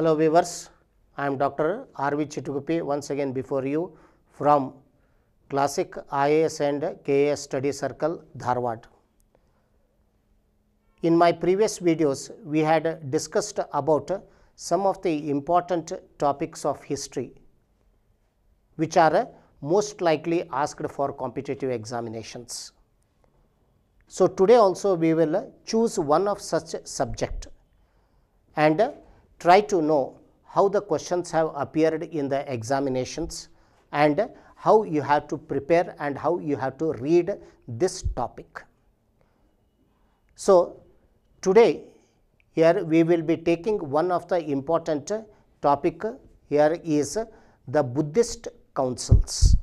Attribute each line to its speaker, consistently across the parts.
Speaker 1: Hello viewers, I am Dr. R.V. Chitugupi once again before you from Classic IAS and KAS Study Circle, Dharwad. In my previous videos, we had discussed about some of the important topics of history, which are most likely asked for competitive examinations. So, today also we will choose one of such subject and try to know how the questions have appeared in the examinations and how you have to prepare and how you have to read this topic. So, today here we will be taking one of the important topic here is the Buddhist councils.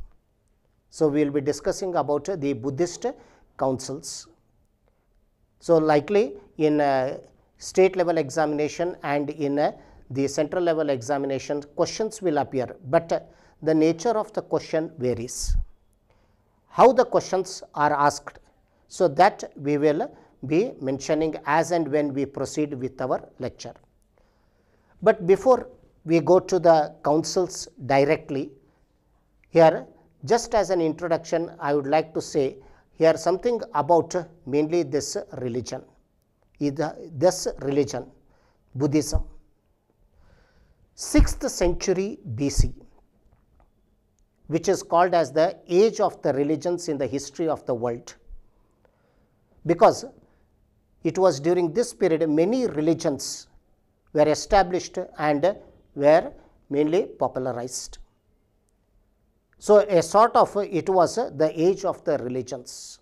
Speaker 1: So, we will be discussing about the Buddhist councils. So, likely in uh, state level examination and in uh, the central level examination questions will appear, but uh, the nature of the question varies. How the questions are asked. So, that we will be mentioning as and when we proceed with our lecture. But before we go to the councils directly, here just as an introduction I would like to say here something about mainly this religion is this religion Buddhism. 6th century BC which is called as the age of the religions in the history of the world because it was during this period many religions were established and were mainly popularized. So, a sort of it was the age of the religions.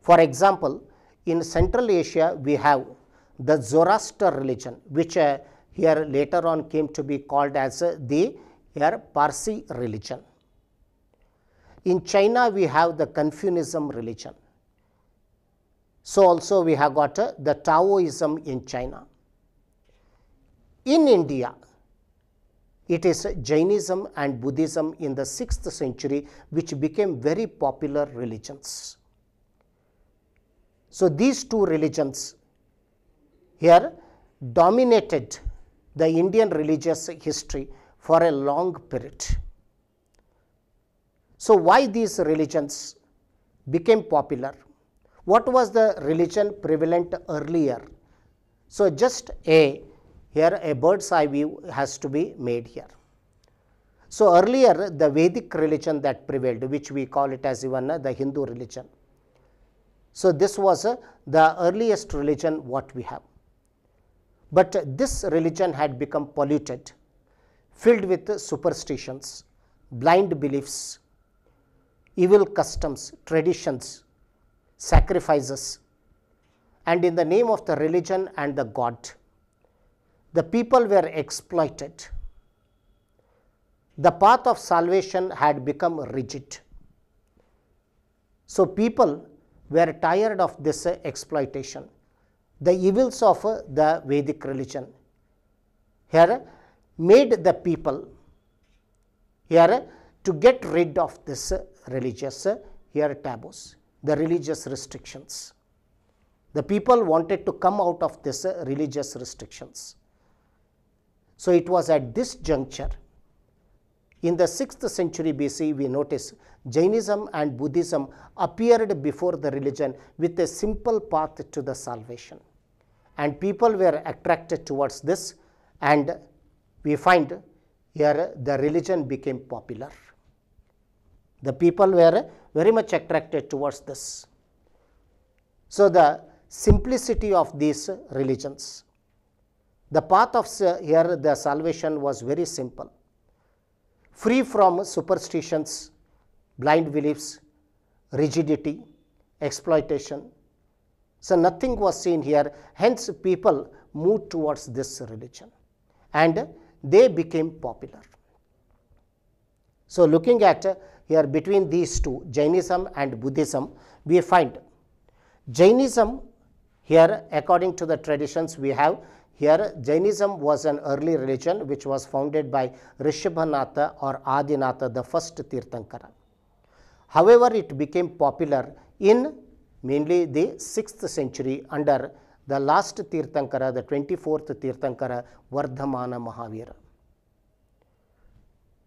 Speaker 1: For example, in Central Asia, we have the Zoroaster religion, which uh, here later on came to be called as uh, the here Parsi religion. In China, we have the Confucianism religion. So, also we have got uh, the Taoism in China. In India, it is Jainism and Buddhism in the 6th century which became very popular religions. So, these two religions here dominated the Indian religious history for a long period. So, why these religions became popular? What was the religion prevalent earlier? So, just a here a bird's eye view has to be made here. So, earlier the Vedic religion that prevailed which we call it as even the Hindu religion so, this was uh, the earliest religion what we have. But uh, this religion had become polluted, filled with uh, superstitions, blind beliefs, evil customs, traditions, sacrifices, and in the name of the religion and the God, the people were exploited. The path of salvation had become rigid. So, people were tired of this uh, exploitation, the evils of uh, the Vedic religion. Here, uh, made the people here to get rid of this religious here taboos, the religious restrictions. The people wanted to come out of this religious restrictions. So, it was at this juncture in the 6th century BC we notice Jainism and Buddhism appeared before the religion with a simple path to the salvation. And people were attracted towards this and we find here the religion became popular. The people were very much attracted towards this. So, the simplicity of these religions. The path of here the salvation was very simple, free from superstitions blind beliefs, rigidity, exploitation. So, nothing was seen here, hence people moved towards this religion and they became popular. So, looking at here between these two Jainism and Buddhism, we find Jainism here according to the traditions we have here Jainism was an early religion which was founded by Rishabhanatha or Adinatha the first Tirthankara. However, it became popular in mainly the 6th century under the last Tirthankara, the 24th Tirthankara, Vardhamana Mahavira.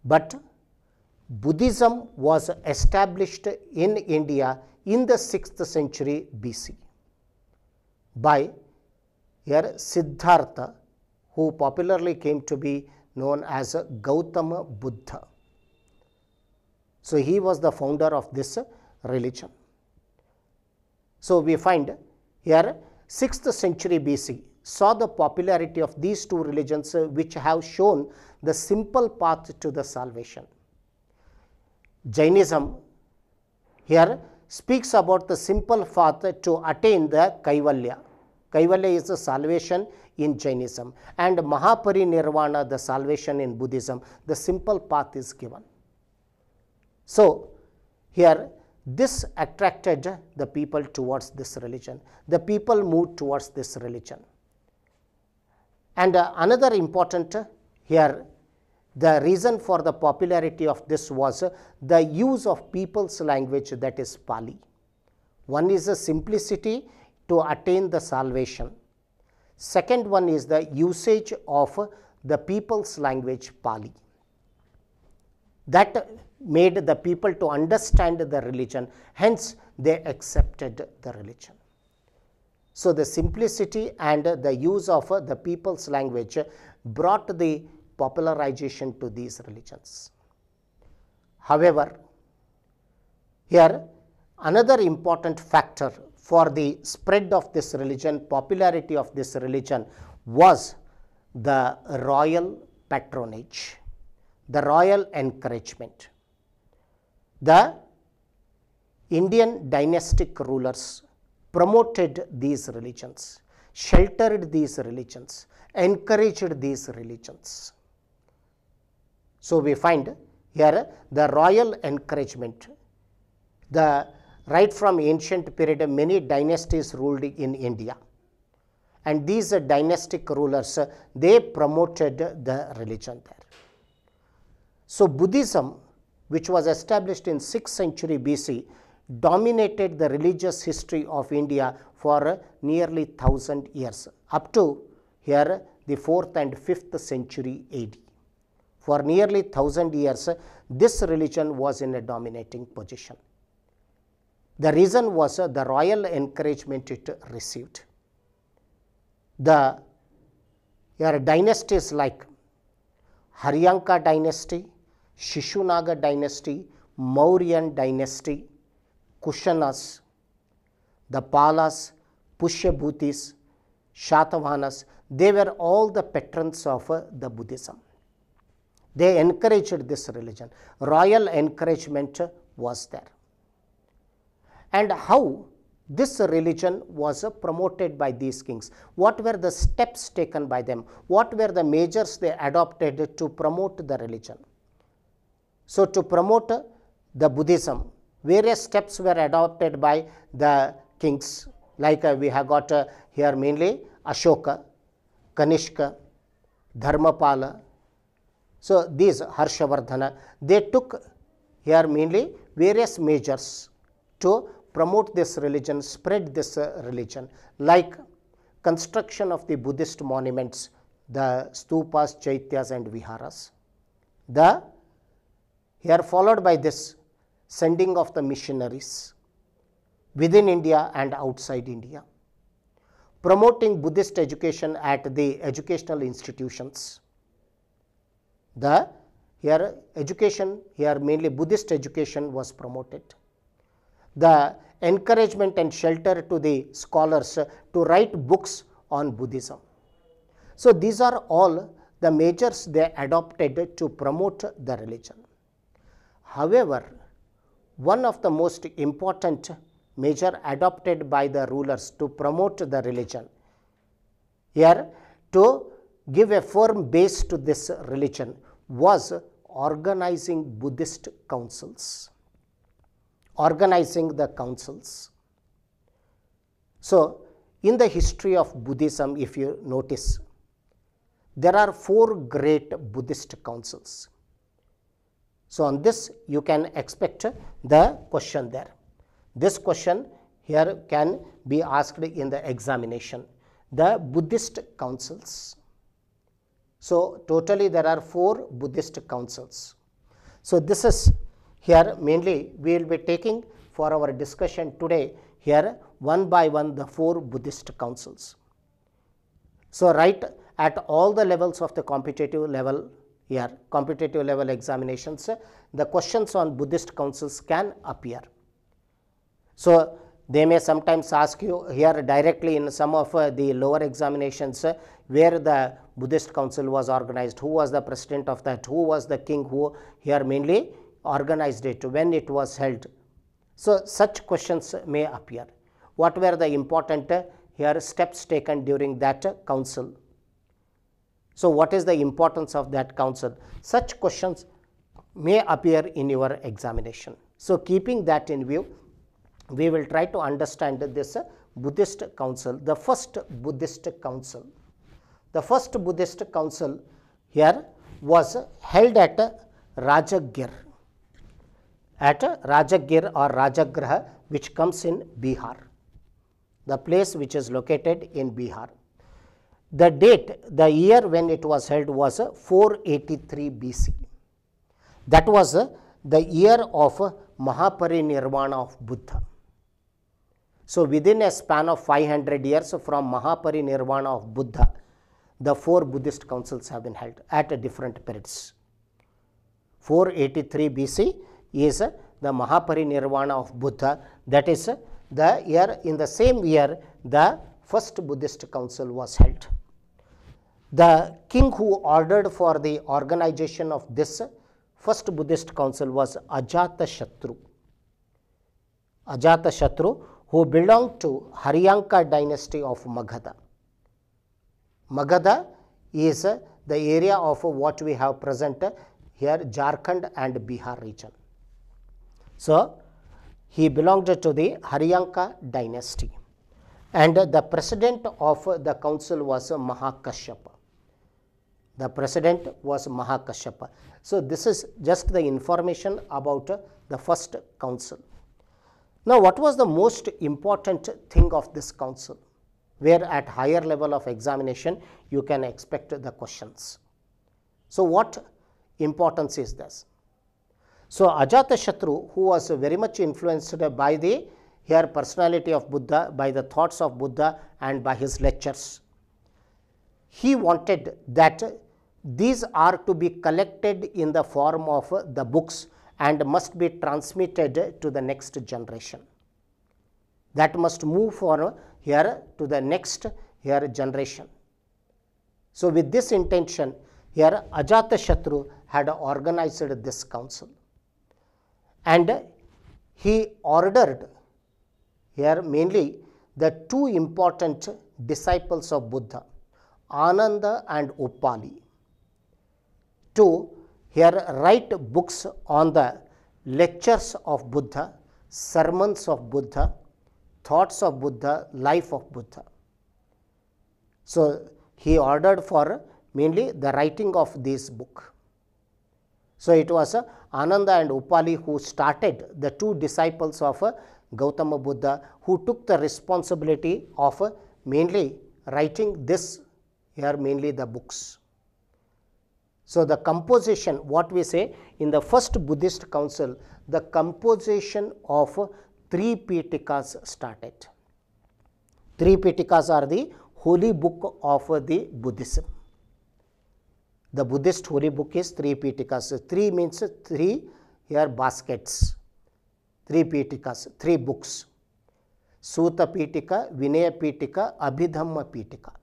Speaker 1: But Buddhism was established in India in the 6th century BC by here Siddhartha, who popularly came to be known as Gautama Buddha. So, he was the founder of this religion. So, we find here 6th century BC saw the popularity of these two religions uh, which have shown the simple path to the salvation. Jainism here speaks about the simple path to attain the Kaivalya. Kaivalya is the salvation in Jainism and Mahaparinirvana the salvation in Buddhism. The simple path is given. So, here this attracted the people towards this religion. The people moved towards this religion. And uh, another important uh, here, the reason for the popularity of this was uh, the use of people's language that is Pali. One is the simplicity to attain the salvation. Second one is the usage of the people's language Pali. That made the people to understand the religion, hence they accepted the religion. So, the simplicity and the use of the people's language brought the popularization to these religions. However, here another important factor for the spread of this religion, popularity of this religion was the royal patronage, the royal encouragement the Indian dynastic rulers promoted these religions, sheltered these religions, encouraged these religions. So, we find here the royal encouragement, the right from ancient period many dynasties ruled in India and these dynastic rulers they promoted the religion there. So, Buddhism which was established in 6th century BC dominated the religious history of India for nearly 1000 years up to here the 4th and 5th century AD. For nearly 1000 years this religion was in a dominating position. The reason was the royal encouragement it received. The your dynasties like Haryanka dynasty, Shishunaga dynasty, Mauryan dynasty, Kushanas, the Palas, Pushyabhutis, Shatavahanas, they were all the patrons of uh, the Buddhism. They encouraged this religion. Royal encouragement was there. And how this religion was uh, promoted by these kings? What were the steps taken by them? What were the measures they adopted to promote the religion? So, to promote the Buddhism, various steps were adopted by the kings like uh, we have got uh, here mainly Ashoka, Kanishka, Dharmapala. So, these Harshavardhana, they took here mainly various measures to promote this religion, spread this uh, religion like construction of the Buddhist monuments, the stupas, chaityas and viharas, the here followed by this sending of the missionaries within India and outside India, promoting Buddhist education at the educational institutions. The here education, here mainly Buddhist education was promoted. The encouragement and shelter to the scholars to write books on Buddhism. So, these are all the measures they adopted to promote the religion. However, one of the most important measure adopted by the rulers to promote the religion here to give a firm base to this religion was organizing Buddhist councils, organizing the councils. So, in the history of Buddhism, if you notice, there are four great Buddhist councils. So, on this you can expect the question there. This question here can be asked in the examination. The Buddhist councils. So, totally there are 4 Buddhist councils. So, this is here mainly we will be taking for our discussion today here one by one the 4 Buddhist councils. So, right at all the levels of the competitive level here competitive level examinations the questions on Buddhist councils can appear. So, they may sometimes ask you here directly in some of uh, the lower examinations uh, where the Buddhist council was organized, who was the president of that, who was the king who here mainly organized it, when it was held. So, such questions may appear. What were the important uh, here steps taken during that council? So, what is the importance of that council? Such questions may appear in your examination. So, keeping that in view, we will try to understand this Buddhist council, the first Buddhist council. The first Buddhist council here was held at Rajagir, at Rajagir or Rajagraha, which comes in Bihar, the place which is located in Bihar. The date, the year when it was held was 483 BC. That was the year of Mahaparinirvana of Buddha. So, within a span of 500 years from Mahaparinirvana of Buddha, the four Buddhist councils have been held at different periods. 483 BC is the Mahaparinirvana of Buddha, that is the year in the same year the first Buddhist council was held. The king who ordered for the organization of this first Buddhist council was Ajatashatru. Ajatashatru who belonged to Haryanka dynasty of Magadha. Magadha is the area of what we have present here Jharkhand and Bihar region. So, he belonged to the Haryanka dynasty and the president of the council was Mahakashyapa. The president was Mahakashyapa. So, this is just the information about the first council. Now, what was the most important thing of this council? Where at higher level of examination, you can expect the questions. So, what importance is this? So, Ajatashatru who was very much influenced by the here personality of Buddha, by the thoughts of Buddha and by his lectures. He wanted that these are to be collected in the form of the books and must be transmitted to the next generation. That must move from here to the next here generation. So, with this intention here Ajatashatru had organized this council and he ordered here mainly the two important disciples of Buddha, Ananda and Upali to here write books on the lectures of Buddha, sermons of Buddha, thoughts of Buddha, life of Buddha. So, he ordered for mainly the writing of this book. So, it was Ananda and Upali who started the two disciples of Gautama Buddha who took the responsibility of mainly writing this here mainly the books. So, the composition what we say in the first Buddhist council the composition of three Pitikas started. Three Pitikas are the holy book of the Buddhism. The Buddhist holy book is three Pitikas. Three means three here baskets, three Pitikas, three books. Sutta Pitika, Vinaya Pitika, Abhidhamma Pitika.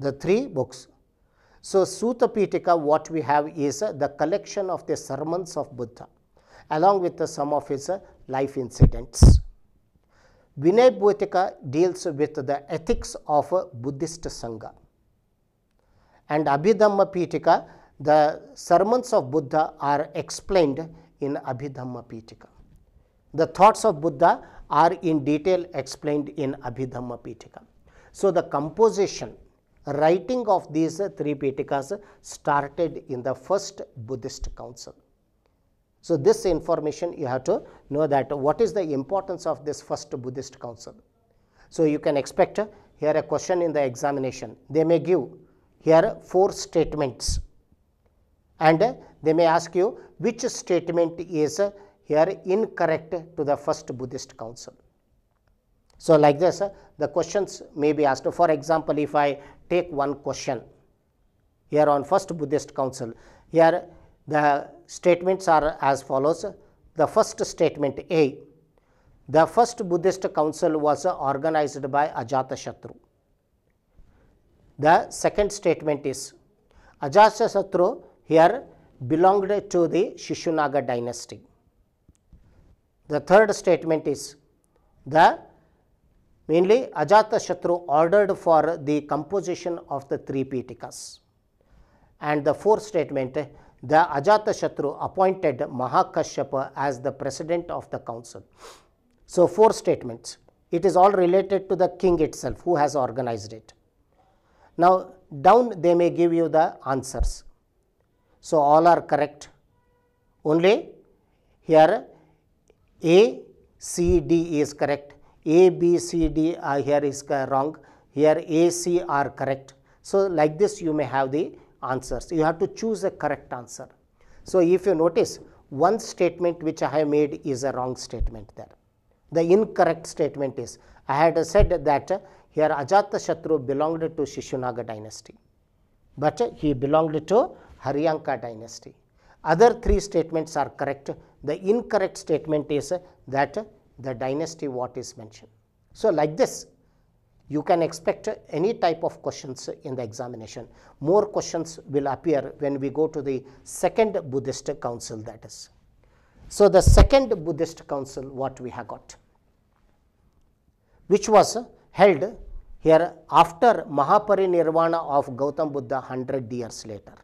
Speaker 1: The three books so, Sutta Pitaka, what we have is uh, the collection of the sermons of Buddha along with some of his uh, life incidents. Vinay deals with the ethics of uh, Buddhist Sangha. And Abhidhamma Pitika, the sermons of Buddha are explained in Abhidhamma Pitika. The thoughts of Buddha are in detail explained in Abhidhamma Pitika. So, the composition writing of these three Pitikas started in the first Buddhist council. So, this information you have to know that what is the importance of this first Buddhist council. So, you can expect here a question in the examination. They may give here four statements and they may ask you which statement is here incorrect to the first Buddhist council. So, like this the questions may be asked. For example, if I take one question here on first Buddhist council. Here the statements are as follows. The first statement A, the first Buddhist council was organized by Ajatashatru. The second statement is Ajatasattu here belonged to the Shishunaga dynasty. The third statement is the Mainly Ajatashatru ordered for the composition of the three Pitikas. And the fourth statement, the Ajatashatru appointed Mahakashyapa as the president of the council. So, four statements. It is all related to the king itself who has organized it. Now, down they may give you the answers. So, all are correct. Only here A, C, D is correct. A, B, C, D uh, here is wrong, here A, C are correct. So, like this you may have the answers. You have to choose a correct answer. So, if you notice one statement which I have made is a wrong statement there. The incorrect statement is I had said that here Ajatashatru belonged to Shishunaga dynasty, but he belonged to Haryanka dynasty. Other three statements are correct. The incorrect statement is that the dynasty what is mentioned. So, like this you can expect any type of questions in the examination. More questions will appear when we go to the second Buddhist council that is. So, the second Buddhist council what we have got which was held here after Mahaparinirvana of Gautam Buddha 100 years later.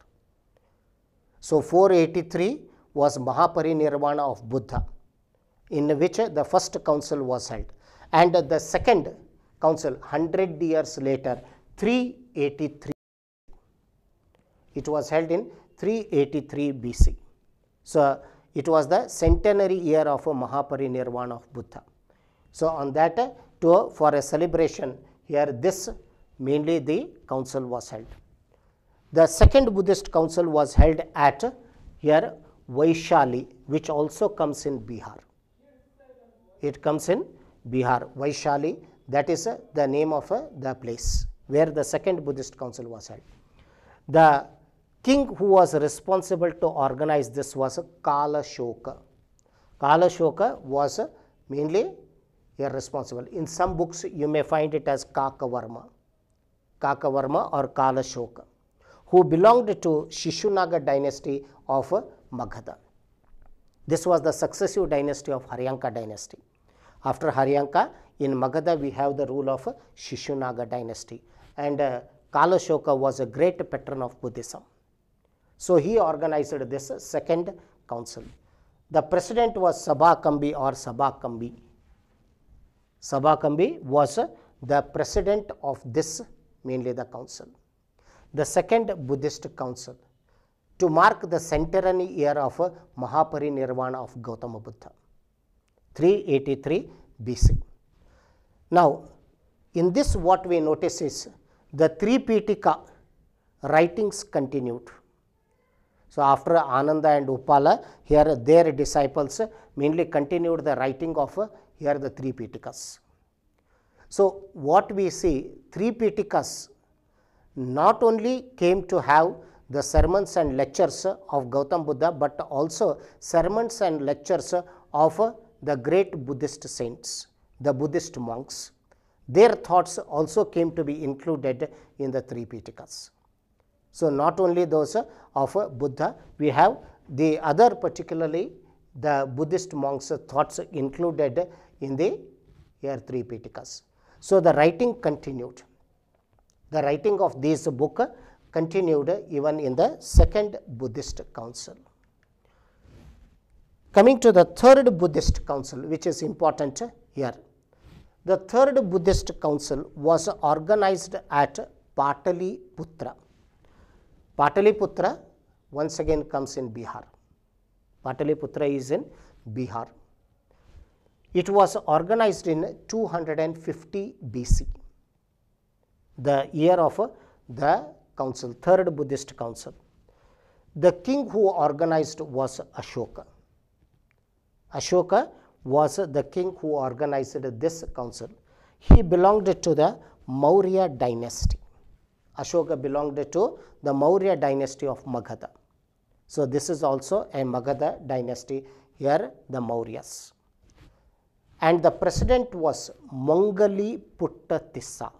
Speaker 1: So, 483 was Mahaparinirvana of Buddha in which the first council was held and the second council 100 years later 383 it was held in 383 BC. So, it was the centenary year of Mahaparinirvana of Buddha. So, on that to, for a celebration here this mainly the council was held. The second Buddhist council was held at here Vaishali which also comes in Bihar it comes in Bihar, Vaishali that is uh, the name of uh, the place where the second Buddhist council was held. The king who was responsible to organize this was Kala Shoka. Kala Shoka was uh, mainly responsible. In some books you may find it as Kakavarma, Kakavarma or Kala Shoka who belonged to Shishunaga dynasty of Magadha. This was the successive dynasty of Haryanka dynasty. After Haryanka, in Magadha we have the rule of Shishunaga dynasty and uh, Kalashoka was a great patron of Buddhism. So, he organized this second council. The president was Sabakambi or Sabakambi. Sabakambi was the president of this mainly the council. The second Buddhist council to mark the centenary year of Mahaparinirvana of Gautama Buddha. 383 BC. Now, in this what we notice is the three Pitika writings continued. So, after Ananda and Upala here their disciples mainly continued the writing of uh, here the three Pitikas. So, what we see three Pitikas not only came to have the sermons and lectures of Gautam Buddha, but also sermons and lectures of the great Buddhist saints, the Buddhist monks, their thoughts also came to be included in the three Pitikas. So, not only those of Buddha, we have the other particularly the Buddhist monks thoughts included in the here three Pitikas. So, the writing continued. The writing of this book continued even in the second Buddhist council. Coming to the third Buddhist council which is important here. The third Buddhist council was organized at Pataliputra. Pataliputra once again comes in Bihar. Pataliputra is in Bihar. It was organized in 250 BC, the year of the council, third Buddhist council. The king who organized was Ashoka. Ashoka was the king who organized this council. He belonged to the Maurya dynasty. Ashoka belonged to the Maurya dynasty of Magadha. So, this is also a Magadha dynasty here the Mauryas. And the president was Mongali Puttatissa.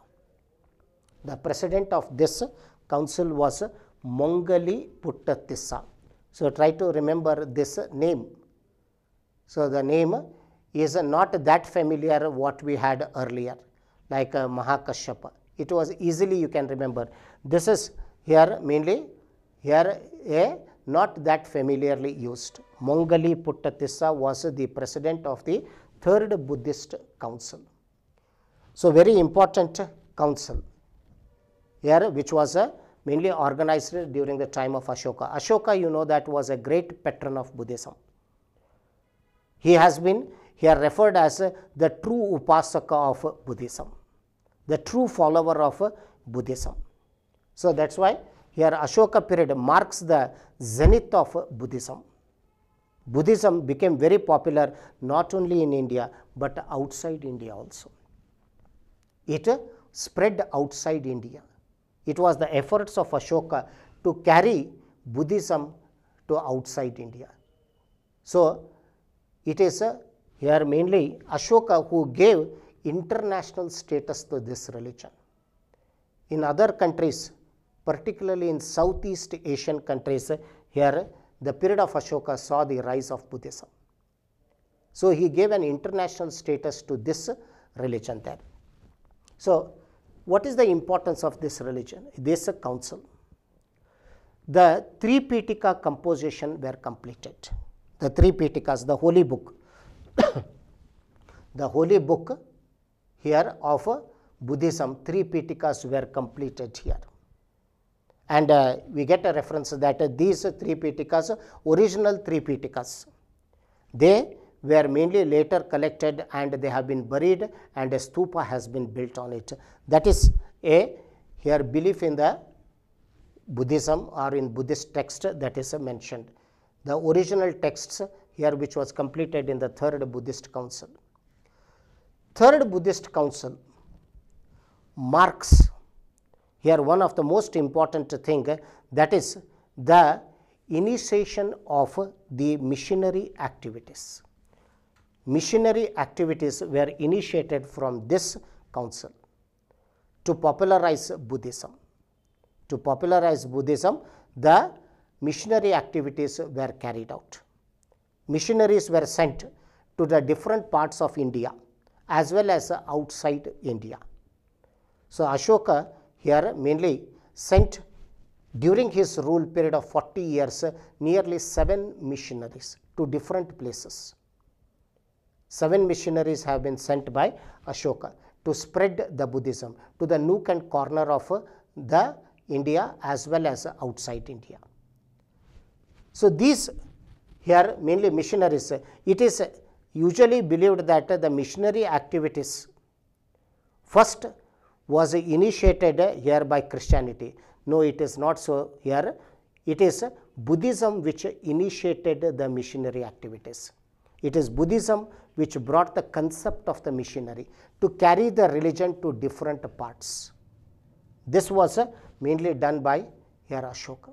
Speaker 1: The president of this council was Mongali Puttatissa. So, try to remember this name so, the name is not that familiar what we had earlier like uh, Mahakashyapa. It was easily you can remember. This is here mainly here a not that familiarly used. Mongali Puttatissa was the president of the third Buddhist council. So, very important council here which was uh, mainly organized during the time of Ashoka. Ashoka you know that was a great patron of Buddhism. He has been here referred as uh, the true upasaka of Buddhism, the true follower of uh, Buddhism. So, that is why here Ashoka period marks the zenith of Buddhism. Buddhism became very popular not only in India, but outside India also. It uh, spread outside India. It was the efforts of Ashoka to carry Buddhism to outside India. So, it is here mainly Ashoka who gave international status to this religion. In other countries, particularly in Southeast Asian countries, here the period of Ashoka saw the rise of Buddhism. So, he gave an international status to this religion there. So, what is the importance of this religion? This council. The three Pitika composition were completed the three Pitikas, the holy book. the holy book here of Buddhism, three Pitikas were completed here. And uh, we get a reference that uh, these three Pitikas, original three Pitikas, they were mainly later collected and they have been buried and a stupa has been built on it. That is a here belief in the Buddhism or in Buddhist text that is mentioned the original texts here which was completed in the third Buddhist council. Third Buddhist council marks here one of the most important thing that is the initiation of the missionary activities. Missionary activities were initiated from this council to popularize Buddhism. To popularize Buddhism, the missionary activities were carried out. Missionaries were sent to the different parts of India as well as outside India. So, Ashoka here mainly sent during his rule period of 40 years nearly 7 missionaries to different places. 7 missionaries have been sent by Ashoka to spread the Buddhism to the nook and corner of the India as well as outside India. So, these here mainly missionaries, it is usually believed that the missionary activities first was initiated here by Christianity. No, it is not so here. It is Buddhism which initiated the missionary activities. It is Buddhism which brought the concept of the missionary to carry the religion to different parts. This was mainly done by here Ashoka.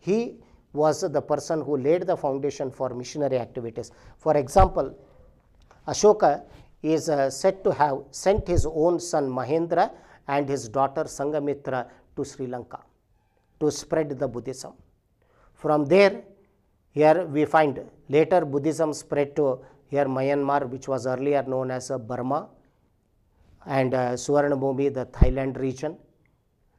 Speaker 1: He was the person who laid the foundation for missionary activities. For example, Ashoka is uh, said to have sent his own son Mahendra and his daughter Sangamitra to Sri Lanka to spread the Buddhism. From there, here we find later Buddhism spread to here Myanmar which was earlier known as uh, Burma and uh, Suvarnabhumi the Thailand region.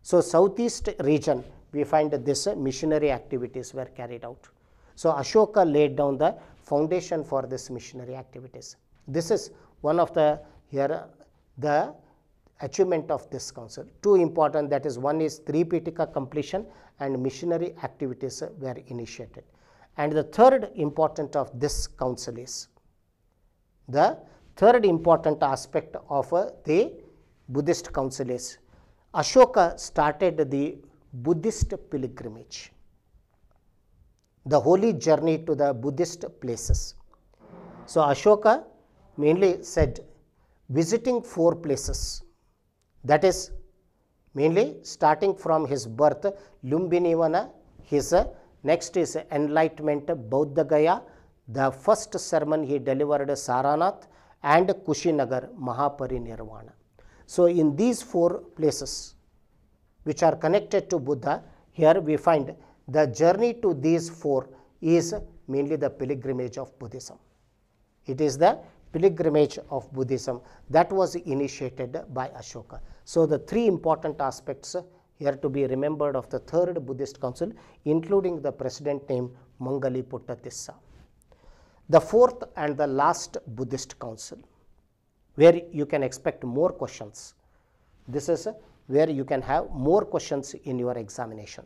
Speaker 1: So, southeast region we find that this uh, missionary activities were carried out. So, Ashoka laid down the foundation for this missionary activities. This is one of the here uh, the achievement of this council. Two important that is one is Tripitika completion and missionary activities uh, were initiated. And the third important of this council is the third important aspect of the Buddhist council is Ashoka started the Buddhist pilgrimage, the holy journey to the Buddhist places. So, Ashoka mainly said visiting four places that is mainly starting from his birth Lumbinivana, his uh, next is enlightenment Bauddha the first sermon he delivered Saranath and Kushinagar Mahaparinirvana. So, in these four places which are connected to Buddha, here we find the journey to these four is mainly the pilgrimage of Buddhism. It is the pilgrimage of Buddhism that was initiated by Ashoka. So, the three important aspects here to be remembered of the third Buddhist council including the president named Mangaliputta Tissa. The fourth and the last Buddhist council where you can expect more questions. This is where you can have more questions in your examination.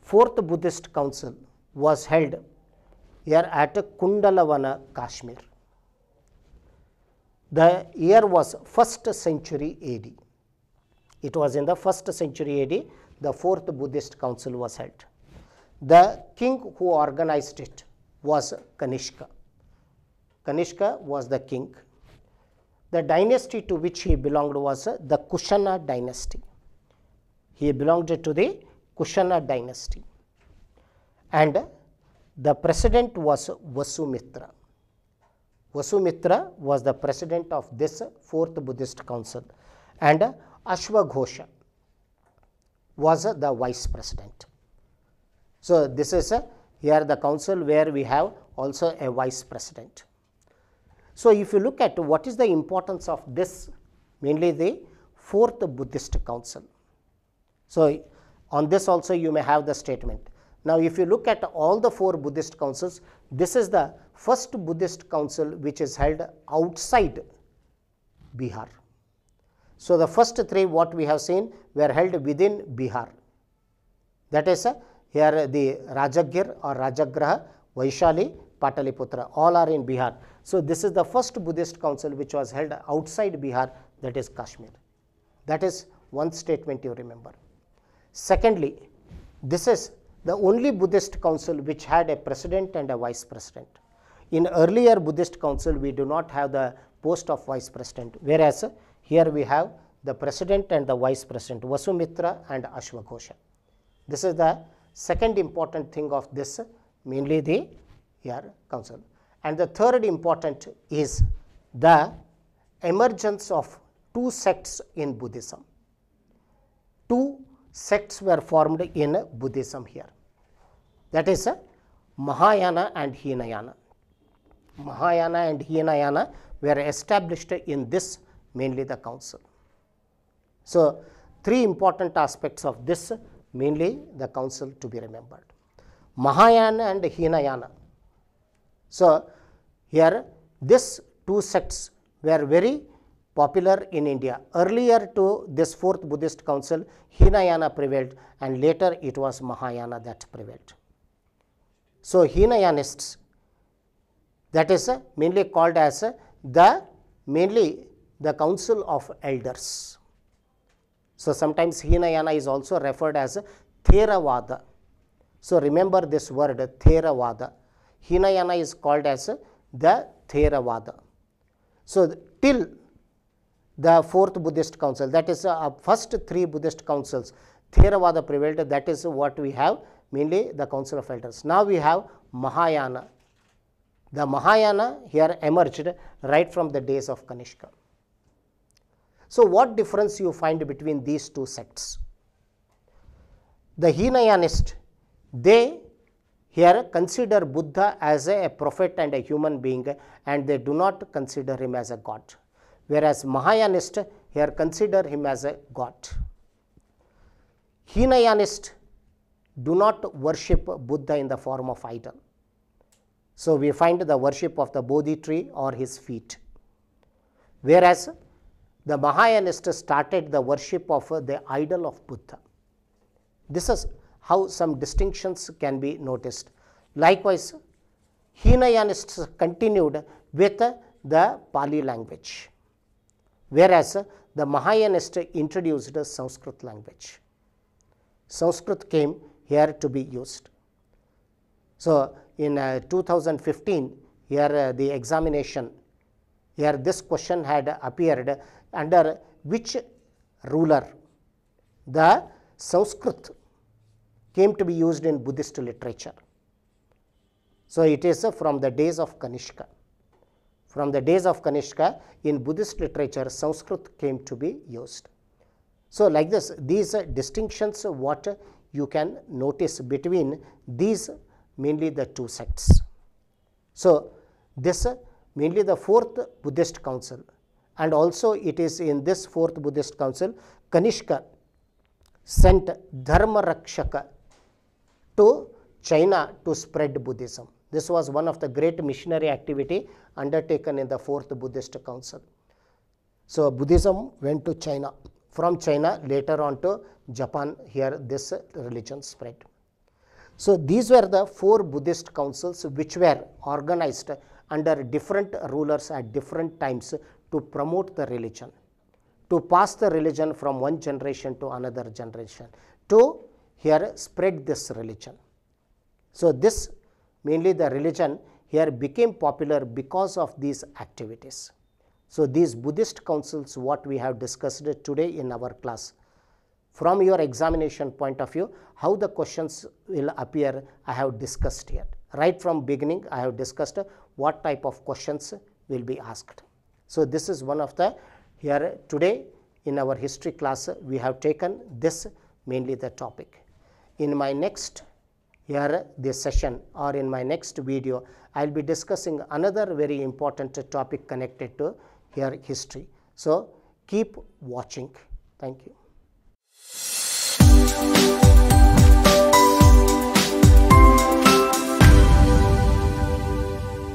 Speaker 1: Fourth Buddhist Council was held here at Kundalavana, Kashmir. The year was 1st century AD. It was in the 1st century AD, the 4th Buddhist Council was held. The king who organized it was Kanishka. Kanishka was the king the dynasty to which he belonged was the Kushana dynasty. He belonged to the Kushana dynasty and the president was Vasumitra. Vasumitra was the president of this fourth Buddhist council and Ashwaghosha was the vice president. So, this is here the council where we have also a vice president. So, if you look at what is the importance of this mainly the fourth Buddhist council. So, on this also you may have the statement. Now, if you look at all the four Buddhist councils, this is the first Buddhist council which is held outside Bihar. So, the first three what we have seen were held within Bihar. That is, uh, here the Rajagir or Rajagraha, Vaishali Pataliputra, all are in Bihar. So, this is the first Buddhist council which was held outside Bihar that is Kashmir. That is one statement you remember. Secondly, this is the only Buddhist council which had a president and a vice president. In earlier Buddhist council, we do not have the post of vice president, whereas here we have the president and the vice president, Vasumitra and Ashwakosha. This is the second important thing of this, mainly the here concerned. And the third important is the emergence of two sects in Buddhism. Two sects were formed in Buddhism here. That is Mahayana and Hinayana. Mahayana and Hinayana were established in this mainly the council. So, three important aspects of this mainly the council to be remembered. Mahayana and Hinayana so, here these two sects were very popular in India. Earlier to this fourth Buddhist council, Hinayana prevailed and later it was Mahayana that prevailed. So, Hinayanists that is mainly called as the mainly the council of elders. So, sometimes Hinayana is also referred as Theravada. So, remember this word Theravada Hinayana is called as the Theravada. So, till the fourth Buddhist council that is uh, first three Buddhist councils Theravada prevailed that is what we have mainly the council of elders. Now, we have Mahayana. The Mahayana here emerged right from the days of Kanishka. So, what difference you find between these two sects? The Hinayanist, they here consider Buddha as a, prophet and a human being and they do not consider him as a god. Whereas Mahayanist here consider him as a god. Hinayanist do not worship Buddha in the form of idol. So, we find the worship of the Bodhi tree or his feet. Whereas, the Mahayanist started the worship of the idol of Buddha. This is how some distinctions can be noticed. Likewise, Hinayanists continued with the Pali language, whereas the Mahayanist introduced the Sanskrit language. Sanskrit came here to be used. So, in uh, 2015, here uh, the examination, here this question had appeared under which ruler the Sanskrit came to be used in Buddhist literature. So, it is from the days of Kanishka. From the days of Kanishka, in Buddhist literature, Sanskrit came to be used. So, like this, these distinctions what you can notice between these mainly the two sects. So, this mainly the fourth Buddhist council and also it is in this fourth Buddhist council Kanishka sent Dharma Rakshaka to China to spread Buddhism. This was one of the great missionary activity undertaken in the Fourth Buddhist Council. So, Buddhism went to China. From China, later on to Japan, here this religion spread. So, these were the four Buddhist councils which were organized under different rulers at different times to promote the religion, to pass the religion from one generation to another generation, to here spread this religion. So, this mainly the religion here became popular because of these activities. So, these Buddhist councils what we have discussed today in our class. From your examination point of view, how the questions will appear I have discussed here. Right from beginning I have discussed what type of questions will be asked. So, this is one of the here today in our history class we have taken this mainly the topic in my next here this session or in my next video, I will be discussing another very important topic connected to here history. So, keep watching. Thank you.